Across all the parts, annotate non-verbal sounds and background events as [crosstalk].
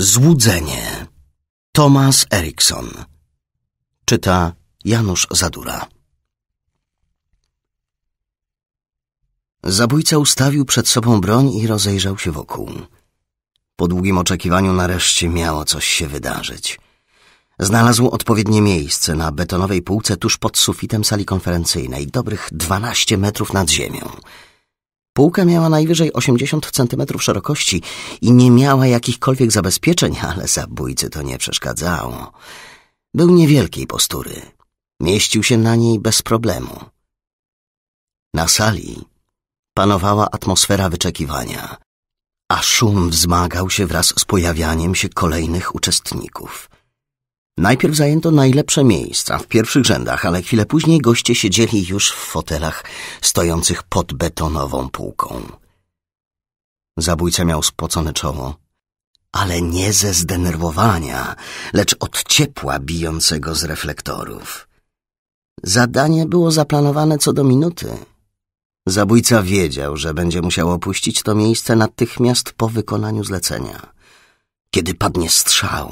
Złudzenie Thomas Erikson Czyta Janusz Zadura Zabójca ustawił przed sobą broń i rozejrzał się wokół. Po długim oczekiwaniu nareszcie miało coś się wydarzyć. Znalazł odpowiednie miejsce na betonowej półce tuż pod sufitem sali konferencyjnej, dobrych dwanaście metrów nad ziemią – Półka miała najwyżej 80 cm szerokości i nie miała jakichkolwiek zabezpieczeń, [laughs] ale zabójcy to nie przeszkadzało. Był niewielkiej postury. Mieścił się na niej bez problemu. Na sali panowała atmosfera wyczekiwania, a szum wzmagał się wraz z pojawianiem się kolejnych uczestników – Najpierw zajęto najlepsze miejsca w pierwszych rzędach, ale chwilę później goście siedzieli już w fotelach stojących pod betonową półką. Zabójca miał spocone czoło, ale nie ze zdenerwowania, lecz od ciepła bijącego z reflektorów. Zadanie było zaplanowane co do minuty. Zabójca wiedział, że będzie musiał opuścić to miejsce natychmiast po wykonaniu zlecenia. Kiedy padnie strzał,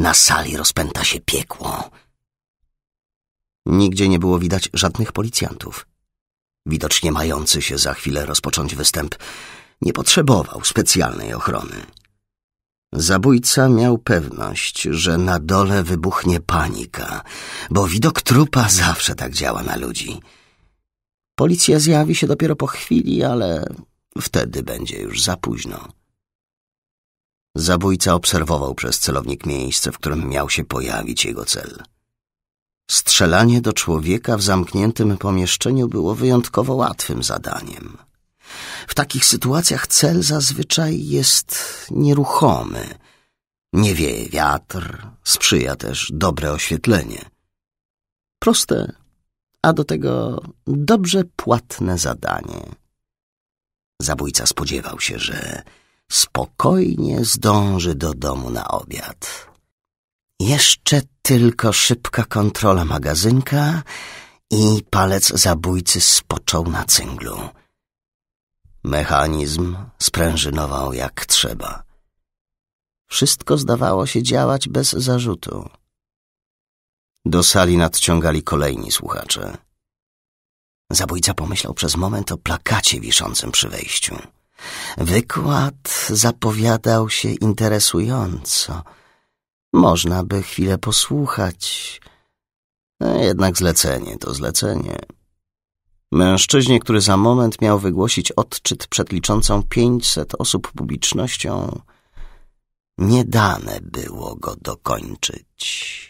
na sali rozpęta się piekło. Nigdzie nie było widać żadnych policjantów. Widocznie mający się za chwilę rozpocząć występ nie potrzebował specjalnej ochrony. Zabójca miał pewność, że na dole wybuchnie panika, bo widok trupa zawsze tak działa na ludzi. Policja zjawi się dopiero po chwili, ale wtedy będzie już za późno. Zabójca obserwował przez celownik miejsce, w którym miał się pojawić jego cel. Strzelanie do człowieka w zamkniętym pomieszczeniu było wyjątkowo łatwym zadaniem. W takich sytuacjach cel zazwyczaj jest nieruchomy. Nie wieje wiatr, sprzyja też dobre oświetlenie. Proste, a do tego dobrze płatne zadanie. Zabójca spodziewał się, że spokojnie zdąży do domu na obiad. Jeszcze tylko szybka kontrola magazynka i palec zabójcy spoczął na cynglu. Mechanizm sprężynował jak trzeba. Wszystko zdawało się działać bez zarzutu. Do sali nadciągali kolejni słuchacze. Zabójca pomyślał przez moment o plakacie wiszącym przy wejściu. Wykład zapowiadał się interesująco. Można by chwilę posłuchać. No, jednak zlecenie to zlecenie. Mężczyźnie, który za moment miał wygłosić odczyt przed liczącą pięćset osób publicznością, nie dane było go dokończyć.